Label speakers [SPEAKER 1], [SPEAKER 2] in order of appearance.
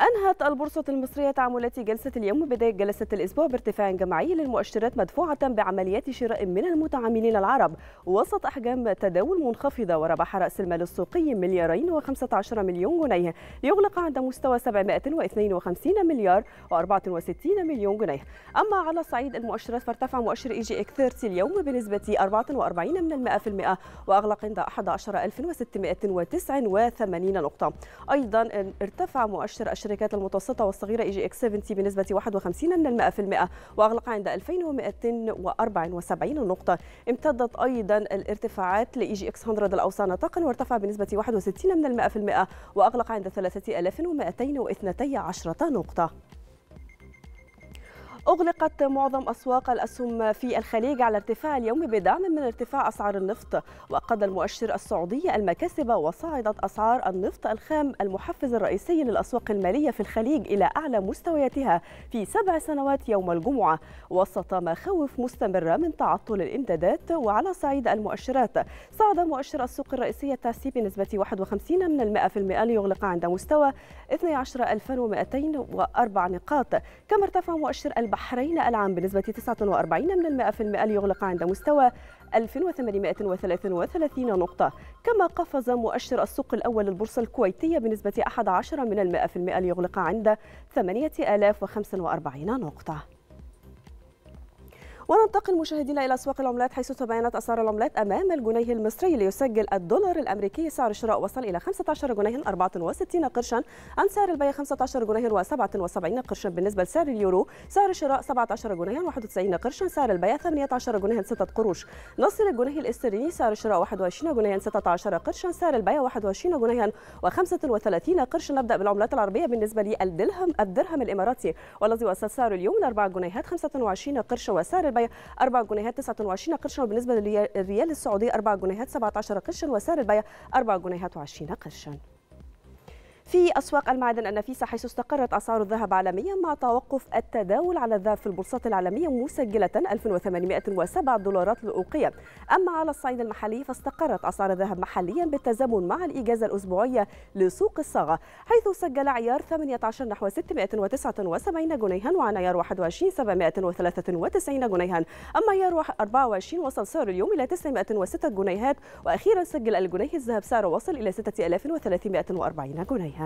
[SPEAKER 1] أنهت البورصة المصرية تعاملات جلسة اليوم بداية جلسة الأسبوع بارتفاع جماعي للمؤشرات مدفوعة بعمليات شراء من المتعاملين العرب وسط أحجام تداول منخفضة وربح رأس المال السوقي مليارين و15 مليون جنيه يغلق عند مستوى 752 مليار و64 مليون جنيه أما على صعيد المؤشرات فارتفع مؤشر إي جي إك 30 اليوم بنسبة 44 من المئة وأغلق عند 11689 نقطة أيضا ارتفع مؤشر الشركات المتوسطة والصغيرة اي جي اكس 70 بنسبة 51% وأغلق عند 2274 نقطة امتدت أيضا الارتفاعات لاي جي اكس 100 الأوصان نطاقا وارتفع بنسبة 61% وأغلق عند 3212 نقطة أغلقت معظم أسواق الأسهم في الخليج على ارتفاع اليوم بدعم من ارتفاع أسعار النفط وقد المؤشر السعودي المكاسب وصعدت أسعار النفط الخام المحفز الرئيسي للأسواق المالية في الخليج إلى أعلى مستوياتها في سبع سنوات يوم الجمعة وسط مخاوف مستمرة من تعطل الإمدادات وعلى صعيد المؤشرات صعد مؤشر السوق الرئيسي التاسي بنسبة 51 من المئة في المئة ليغلق عند مستوى 12204 نقاط كما ارتفع مؤشر الب البحرين العام بنسبة 49% من المائة في المائة ليغلق عند مستوى 1833 نقطة كما قفز مؤشر السوق الأول للبورصة الكويتية بنسبة 11% من المائة في المائة ليغلق عند 8045 نقطة وننتقل مشاهدينا إلى أسواق العملات حيث تباينت أسعار العملات أمام الجنيه المصري ليسجل الدولار الأمريكي سعر الشراء وصل إلى 15 جنيه 64 قرشا عن سعر البيع 15 جنيه و77 قرشا بالنسبة لسعر اليورو سعر الشراء 17 جنيه 91 قرشا سعر البيع 18 جنيه 6 قروش نصر الجنيه الاسترليني سعر الشراء 21 جنيه 16 قرشا سعر البيع 21 جنيه و35 قرشا نبدأ بالعملات العربية بالنسبة للدرهم الدرهم الإماراتي والذي وصل سعر اليوم ل 4 جنيهات 25 قرش وسعر الجنيهاء 4 جنيهات 29 قرشا وبالنسبة للريال السعودي 4 جنيهات 17 قرشا وسعر البيع 4 جنيهات و20 قرشا في أسواق المعادن النفيسة حيث استقرت أسعار الذهب عالميا مع توقف التداول على الذهب في البورصات العالمية مسجلة 1807 دولارات للأوقية أما على الصعيد المحلي فاستقرت أسعار الذهب محليا بالتزامن مع الإجازة الأسبوعية لسوق الصاغة حيث سجل عيار 18 نحو 679 جنيها وعن عيار 21 793 جنيها أما عيار 24 وصل سعر اليوم إلى 906 جنيهات وأخيرا سجل الجنيه الذهب سعره وصل إلى 6340 جنيها